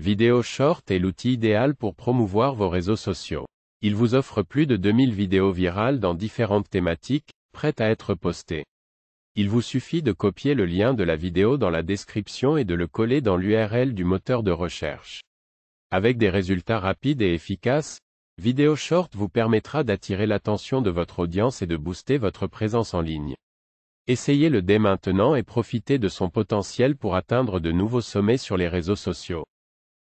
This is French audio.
Vidéo Short est l'outil idéal pour promouvoir vos réseaux sociaux. Il vous offre plus de 2000 vidéos virales dans différentes thématiques, prêtes à être postées. Il vous suffit de copier le lien de la vidéo dans la description et de le coller dans l'URL du moteur de recherche. Avec des résultats rapides et efficaces, Vidéo Short vous permettra d'attirer l'attention de votre audience et de booster votre présence en ligne. Essayez-le dès maintenant et profitez de son potentiel pour atteindre de nouveaux sommets sur les réseaux sociaux.